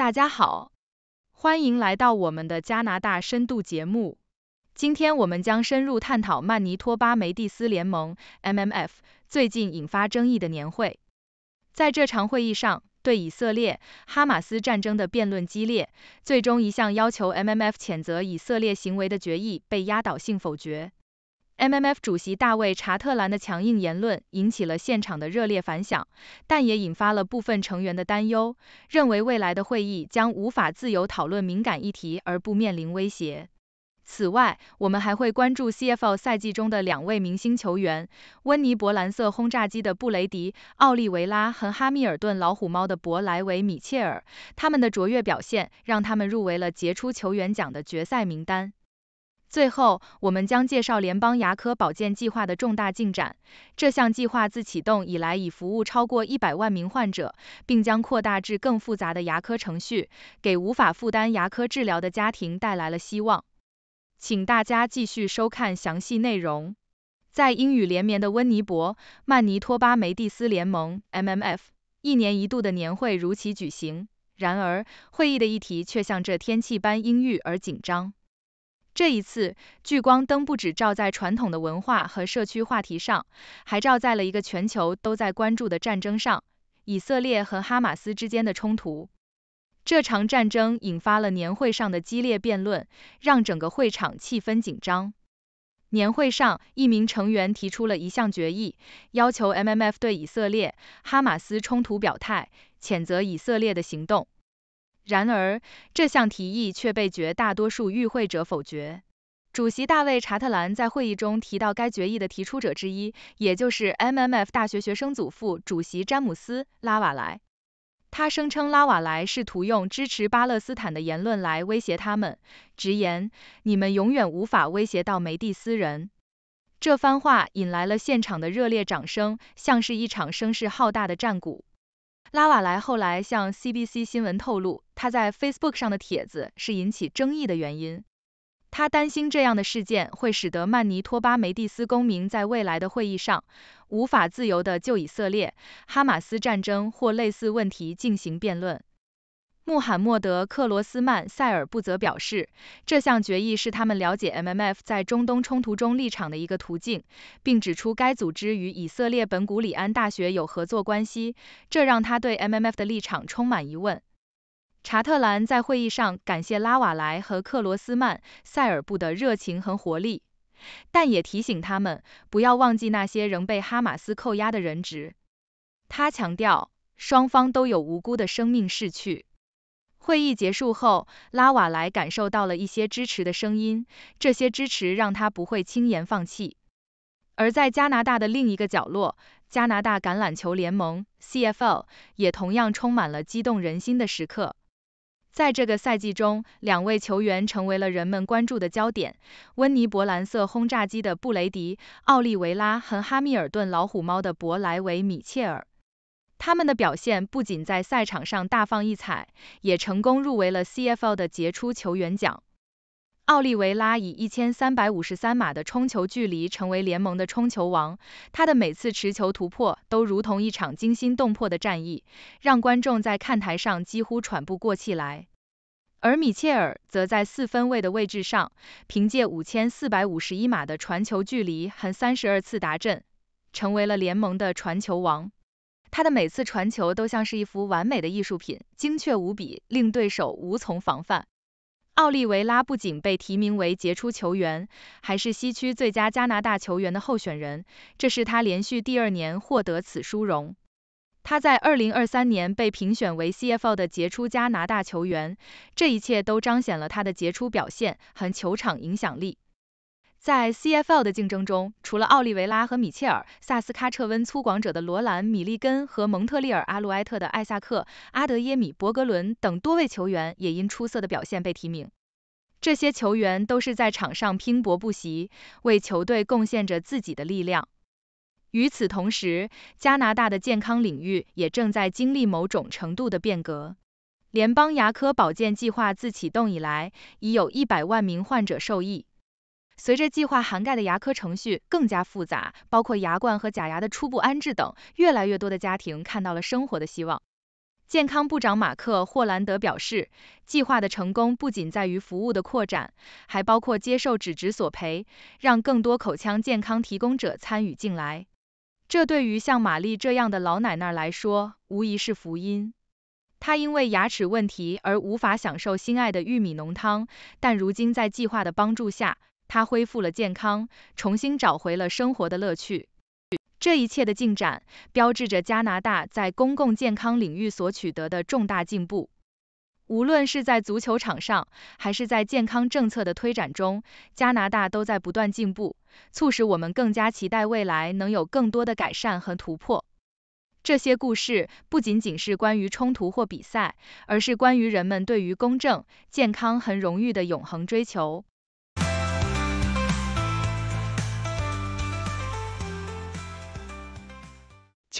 大家好，欢迎来到我们的加拿大深度节目。今天我们将深入探讨曼尼托巴梅蒂斯联盟 （MMF） 最近引发争议的年会。在这场会议上，对以色列哈马斯战争的辩论激烈，最终一项要求 MMF 谴责以色列行为的决议被压倒性否决。m m f 主席大卫查特兰的强硬言论引起了现场的热烈反响，但也引发了部分成员的担忧，认为未来的会议将无法自由讨论敏感议题而不面临威胁。此外，我们还会关注 CFL 赛季中的两位明星球员——温尼伯蓝色轰炸机的布雷迪、奥利维拉和哈密尔顿老虎猫的伯莱维米切尔，他们的卓越表现让他们入围了杰出球员奖的决赛名单。最后，我们将介绍联邦牙科保健计划的重大进展。这项计划自启动以来已服务超过一百万名患者，并将扩大至更复杂的牙科程序，给无法负担牙科治疗的家庭带来了希望。请大家继续收看详细内容。在阴雨连绵的温尼伯，曼尼托巴梅蒂斯联盟 （MMF） 一年一度的年会如期举行，然而会议的议题却像这天气般阴郁而紧张。这一次，聚光灯不止照在传统的文化和社区话题上，还照在了一个全球都在关注的战争上——以色列和哈马斯之间的冲突。这场战争引发了年会上的激烈辩论，让整个会场气氛紧张。年会上，一名成员提出了一项决议，要求 MMF 对以色列哈马斯冲突表态，谴责以色列的行动。然而，这项提议却被绝大多数与会者否决。主席大卫查特兰在会议中提到该决议的提出者之一，也就是 MMF 大学学生祖父主席詹姆斯拉瓦莱。他声称拉瓦莱试图用支持巴勒斯坦的言论来威胁他们，直言“你们永远无法威胁到梅蒂斯人”。这番话引来了现场的热烈掌声，像是一场声势浩大的战鼓。拉瓦莱后来向 CBC 新闻透露，他在 Facebook 上的帖子是引起争议的原因。他担心这样的事件会使得曼尼托巴梅蒂斯公民在未来的会议上无法自由地就以色列、哈马斯战争或类似问题进行辩论。穆罕默德·克罗斯曼塞尔布则表示，这项决议是他们了解 MMF 在中东冲突中立场的一个途径，并指出该组织与以色列本古里安大学有合作关系，这让他对 MMF 的立场充满疑问。查特兰在会议上感谢拉瓦莱和克罗斯曼塞尔布的热情和活力，但也提醒他们不要忘记那些仍被哈马斯扣押的人质。他强调，双方都有无辜的生命逝去。会议结束后，拉瓦莱感受到了一些支持的声音，这些支持让他不会轻言放弃。而在加拿大的另一个角落，加拿大橄榄球联盟 （CFL） 也同样充满了激动人心的时刻。在这个赛季中，两位球员成为了人们关注的焦点：温尼伯蓝色轰炸机的布雷迪、奥利维拉和哈密尔顿老虎猫的伯莱维米切尔。他们的表现不仅在赛场上大放异彩，也成功入围了 CFL 的杰出球员奖。奥利维拉以一千三百五十三码的冲球距离成为联盟的冲球王，他的每次持球突破都如同一场惊心动魄的战役，让观众在看台上几乎喘不过气来。而米切尔则在四分卫的位置上，凭借五千四百五十一码的传球距离和三十二次达阵，成为了联盟的传球王。他的每次传球都像是一幅完美的艺术品，精确无比，令对手无从防范。奥利维拉不仅被提名为杰出球员，还是西区最佳加拿大球员的候选人，这是他连续第二年获得此殊荣。他在2023年被评选为 CFL 的杰出加拿大球员，这一切都彰显了他的杰出表现和球场影响力。在 CFL 的竞争中，除了奥利维拉和米切尔，萨斯喀彻温粗犷者的罗兰、米利根和蒙特利尔阿鲁埃特的艾萨克、阿德耶米、伯格伦等多位球员也因出色的表现被提名。这些球员都是在场上拼搏不息，为球队贡献着自己的力量。与此同时，加拿大的健康领域也正在经历某种程度的变革。联邦牙科保健计划自启动以来，已有一百万名患者受益。随着计划涵盖的牙科程序更加复杂，包括牙冠和假牙的初步安置等，越来越多的家庭看到了生活的希望。健康部长马克·霍兰德表示，计划的成功不仅在于服务的扩展，还包括接受纸质索赔，让更多口腔健康提供者参与进来。这对于像玛丽这样的老奶奶来说无疑是福音。她因为牙齿问题而无法享受心爱的玉米浓汤，但如今在计划的帮助下。他恢复了健康，重新找回了生活的乐趣。这一切的进展，标志着加拿大在公共健康领域所取得的重大进步。无论是在足球场上，还是在健康政策的推展中，加拿大都在不断进步，促使我们更加期待未来能有更多的改善和突破。这些故事不仅仅是关于冲突或比赛，而是关于人们对于公正、健康和荣誉的永恒追求。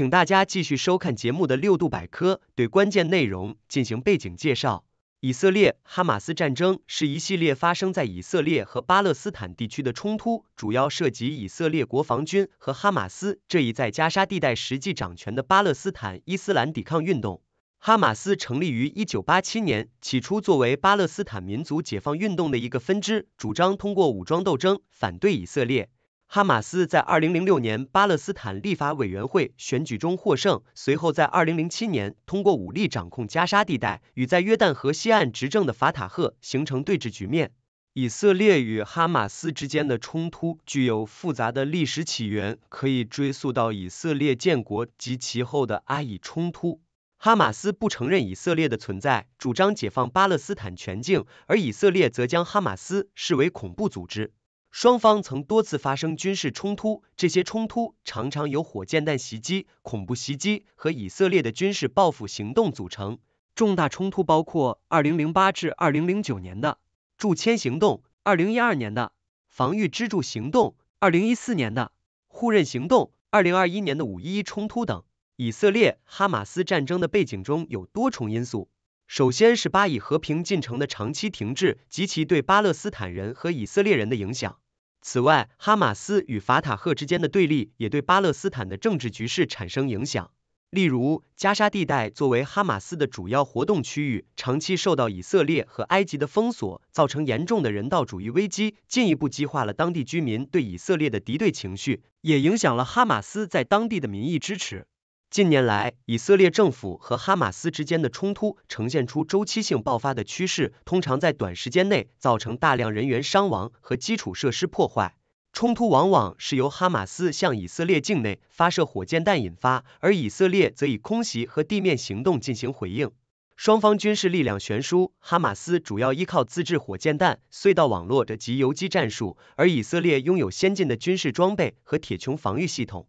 请大家继续收看节目的六度百科，对关键内容进行背景介绍。以色列哈马斯战争是一系列发生在以色列和巴勒斯坦地区的冲突，主要涉及以色列国防军和哈马斯这一在加沙地带实际掌权的巴勒斯坦伊斯兰抵抗运动。哈马斯成立于一九八七年，起初作为巴勒斯坦民族解放运动的一个分支，主张通过武装斗争反对以色列。哈马斯在二零零六年巴勒斯坦立法委员会选举中获胜，随后在二零零七年通过武力掌控加沙地带，与在约旦河西岸执政的法塔赫形成对峙局面。以色列与哈马斯之间的冲突具有复杂的历史起源，可以追溯到以色列建国及其后的阿以冲突。哈马斯不承认以色列的存在，主张解放巴勒斯坦全境，而以色列则将哈马斯视为恐怖组织。双方曾多次发生军事冲突，这些冲突常常由火箭弹袭击、恐怖袭击和以色列的军事报复行动组成。重大冲突包括二零零八至二零零九年的驻签行动、二零一二年的防御支柱行动、二零一四年的互认行动、二零二一年的五一冲突等。以色列哈马斯战争的背景中有多重因素，首先是巴以和平进程的长期停滞及其对巴勒斯坦人和以色列人的影响。此外，哈马斯与法塔赫之间的对立也对巴勒斯坦的政治局势产生影响。例如，加沙地带作为哈马斯的主要活动区域，长期受到以色列和埃及的封锁，造成严重的人道主义危机，进一步激化了当地居民对以色列的敌对情绪，也影响了哈马斯在当地的民意支持。近年来，以色列政府和哈马斯之间的冲突呈现出周期性爆发的趋势，通常在短时间内造成大量人员伤亡和基础设施破坏。冲突往往是由哈马斯向以色列境内发射火箭弹引发，而以色列则以空袭和地面行动进行回应。双方军事力量悬殊，哈马斯主要依靠自制火箭弹、隧道网络的及游击战术，而以色列拥有先进的军事装备和铁穹防御系统。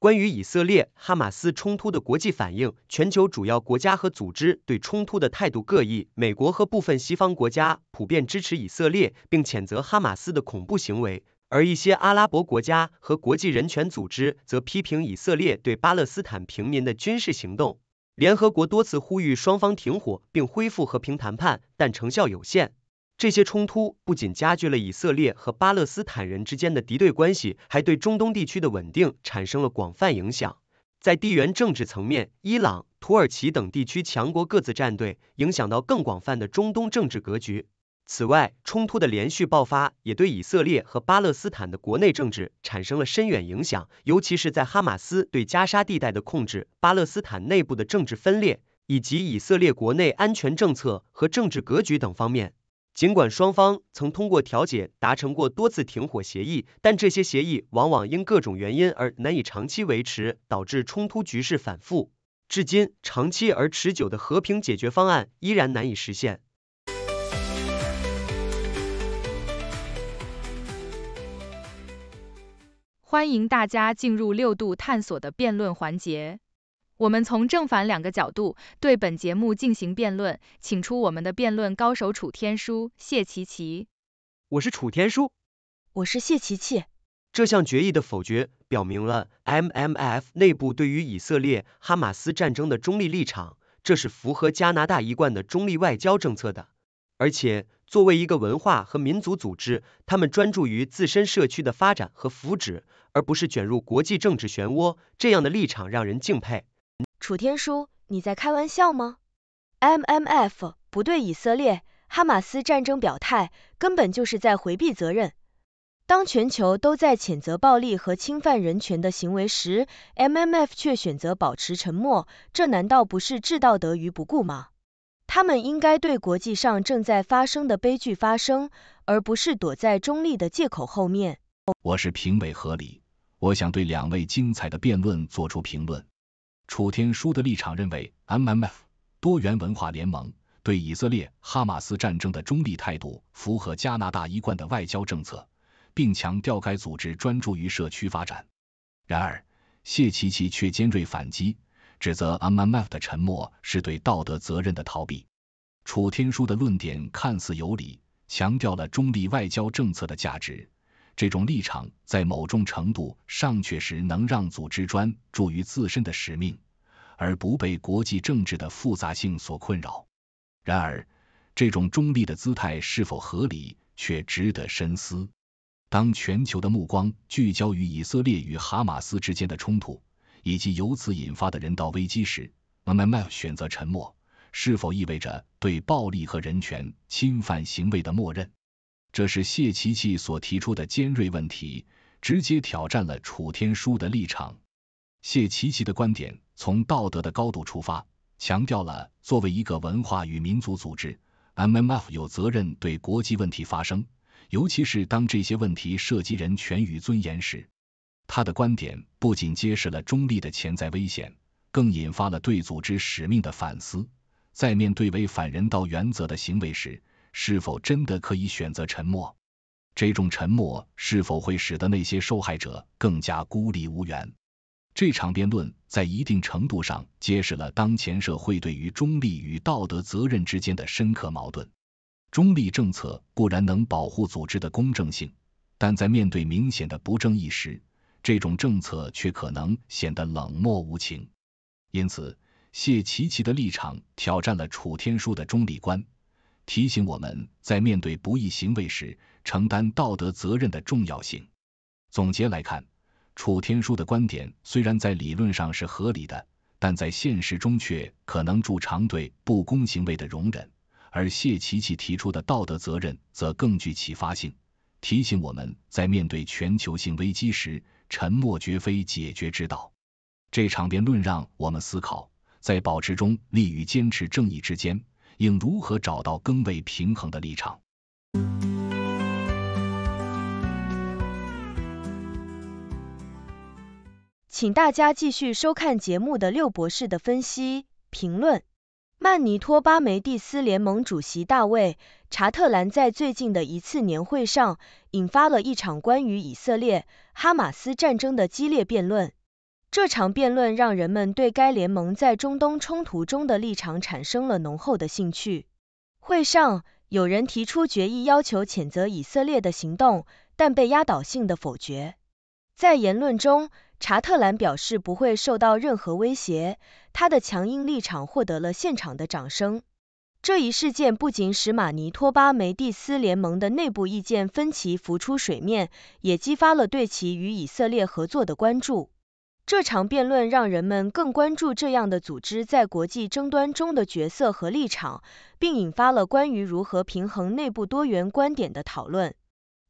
关于以色列哈马斯冲突的国际反应，全球主要国家和组织对冲突的态度各异。美国和部分西方国家普遍支持以色列，并谴责哈马斯的恐怖行为；而一些阿拉伯国家和国际人权组织则批评以色列对巴勒斯坦平民的军事行动。联合国多次呼吁双方停火并恢复和平谈判，但成效有限。这些冲突不仅加剧了以色列和巴勒斯坦人之间的敌对关系，还对中东地区的稳定产生了广泛影响。在地缘政治层面，伊朗、土耳其等地区强国各自站队，影响到更广泛的中东政治格局。此外，冲突的连续爆发也对以色列和巴勒斯坦的国内政治产生了深远影响，尤其是在哈马斯对加沙地带的控制、巴勒斯坦内部的政治分裂，以及以色列国内安全政策和政治格局等方面。尽管双方曾通过调解达成过多次停火协议，但这些协议往往因各种原因而难以长期维持，导致冲突局势反复。至今，长期而持久的和平解决方案依然难以实现。欢迎大家进入六度探索的辩论环节。我们从正反两个角度对本节目进行辩论，请出我们的辩论高手楚天舒、谢琪琪。我是楚天舒，我是谢琪琪。这项决议的否决表明了 MMF 内部对于以色列哈马斯战争的中立立场，这是符合加拿大一贯的中立外交政策的。而且作为一个文化和民族组织，他们专注于自身社区的发展和福祉，而不是卷入国际政治漩涡，这样的立场让人敬佩。楚天舒，你在开玩笑吗？MMF 不对以色列哈马斯战争表态，根本就是在回避责任。当全球都在谴责暴力和侵犯人权的行为时，MMF 却选择保持沉默，这难道不是置道德于不顾吗？他们应该对国际上正在发生的悲剧发声，而不是躲在中立的借口后面。我是评委何理，我想对两位精彩的辩论做出评论。楚天舒的立场认为，MMF 多元文化联盟对以色列哈马斯战争的中立态度符合加拿大一贯的外交政策，并强调该组织专注于社区发展。然而，谢奇奇却尖锐反击，指责 MMF 的沉默是对道德责任的逃避。楚天舒的论点看似有理，强调了中立外交政策的价值。这种立场在某种程度上确实能让组织专注于自身的使命，而不被国际政治的复杂性所困扰。然而，这种中立的姿态是否合理，却值得深思。当全球的目光聚焦于以色列与哈马斯之间的冲突以及由此引发的人道危机时，阿迈麦选择沉默，是否意味着对暴力和人权侵犯行为的默认？这是谢奇奇所提出的尖锐问题，直接挑战了楚天舒的立场。谢奇奇的观点从道德的高度出发，强调了作为一个文化与民族组织，MMF 有责任对国际问题发声，尤其是当这些问题涉及人权与尊严时。他的观点不仅揭示了中立的潜在危险，更引发了对组织使命的反思。在面对违反人道原则的行为时，是否真的可以选择沉默？这种沉默是否会使得那些受害者更加孤立无援？这场辩论在一定程度上揭示了当前社会对于中立与道德责任之间的深刻矛盾。中立政策固然能保护组织的公正性，但在面对明显的不正义时，这种政策却可能显得冷漠无情。因此，谢奇奇的立场挑战了楚天舒的中立观。提醒我们在面对不义行为时承担道德责任的重要性。总结来看，楚天舒的观点虽然在理论上是合理的，但在现实中却可能助长对不公行为的容忍；而谢琪琪提出的道德责任则更具启发性，提醒我们在面对全球性危机时，沉默绝非解决之道。这场辩论让我们思考，在保持中立与坚持正义之间。应如何找到更为平衡的立场？请大家继续收看节目的六博士的分析评论。曼尼托巴梅蒂斯联盟主席大卫·查特兰在最近的一次年会上，引发了一场关于以色列哈马斯战争的激烈辩论。这场辩论让人们对该联盟在中东冲突中的立场产生了浓厚的兴趣。会上，有人提出决议要求谴责以色列的行动，但被压倒性的否决。在言论中，查特兰表示不会受到任何威胁，他的强硬立场获得了现场的掌声。这一事件不仅使马尼托巴梅蒂斯联盟的内部意见分歧浮出水面，也激发了对其与以色列合作的关注。这场辩论让人们更关注这样的组织在国际争端中的角色和立场，并引发了关于如何平衡内部多元观点的讨论。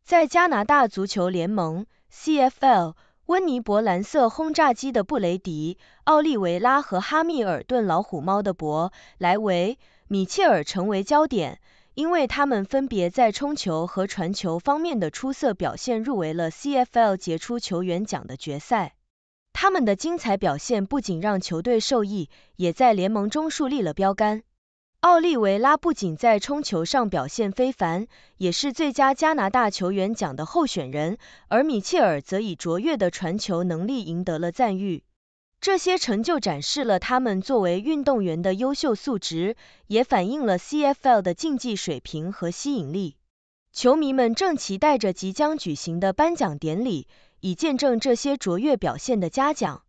在加拿大足球联盟 （CFL） 温尼伯蓝色轰炸机的布雷迪、奥利维拉和哈密尔顿老虎猫的博莱维、米切尔成为焦点，因为他们分别在冲球和传球方面的出色表现入围了 CFL 杰出球员奖的决赛。他们的精彩表现不仅让球队受益，也在联盟中树立了标杆。奥利维拉不仅在冲球上表现非凡，也是最佳加拿大球员奖的候选人，而米切尔则以卓越的传球能力赢得了赞誉。这些成就展示了他们作为运动员的优秀素质，也反映了 CFL 的竞技水平和吸引力。球迷们正期待着即将举行的颁奖典礼。以见证这些卓越表现的嘉奖。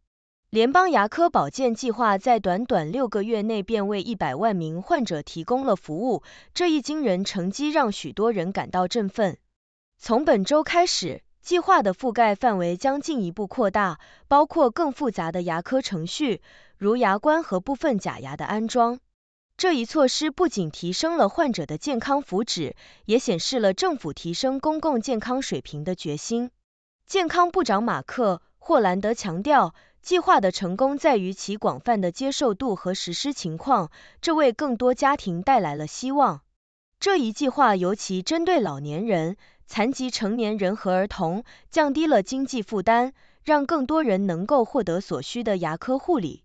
联邦牙科保健计划在短短六个月内便为一百万名患者提供了服务，这一惊人成绩让许多人感到振奋。从本周开始，计划的覆盖范围将进一步扩大，包括更复杂的牙科程序，如牙冠和部分假牙的安装。这一措施不仅提升了患者的健康福祉，也显示了政府提升公共健康水平的决心。健康部长马克·霍兰德强调，计划的成功在于其广泛的接受度和实施情况，这为更多家庭带来了希望。这一计划尤其针对老年人、残疾成年人和儿童，降低了经济负担，让更多人能够获得所需的牙科护理。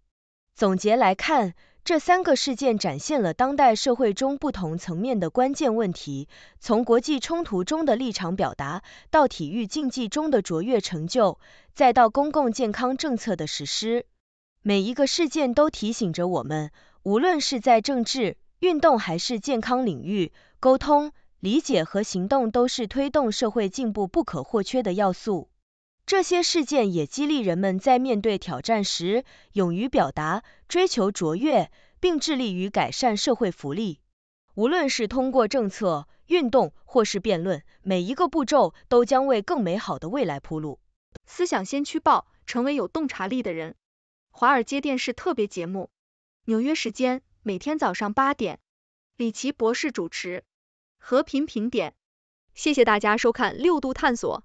总结来看，这三个事件展现了当代社会中不同层面的关键问题，从国际冲突中的立场表达，到体育竞技中的卓越成就，再到公共健康政策的实施。每一个事件都提醒着我们，无论是在政治、运动还是健康领域，沟通、理解和行动都是推动社会进步不可或缺的要素。这些事件也激励人们在面对挑战时，勇于表达，追求卓越，并致力于改善社会福利。无论是通过政策、运动或是辩论，每一个步骤都将为更美好的未来铺路。思想先驱报，成为有洞察力的人。华尔街电视特别节目，纽约时间每天早上八点，李奇博士主持。和平评点，谢谢大家收看六度探索。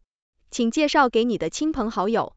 请介绍给你的亲朋好友。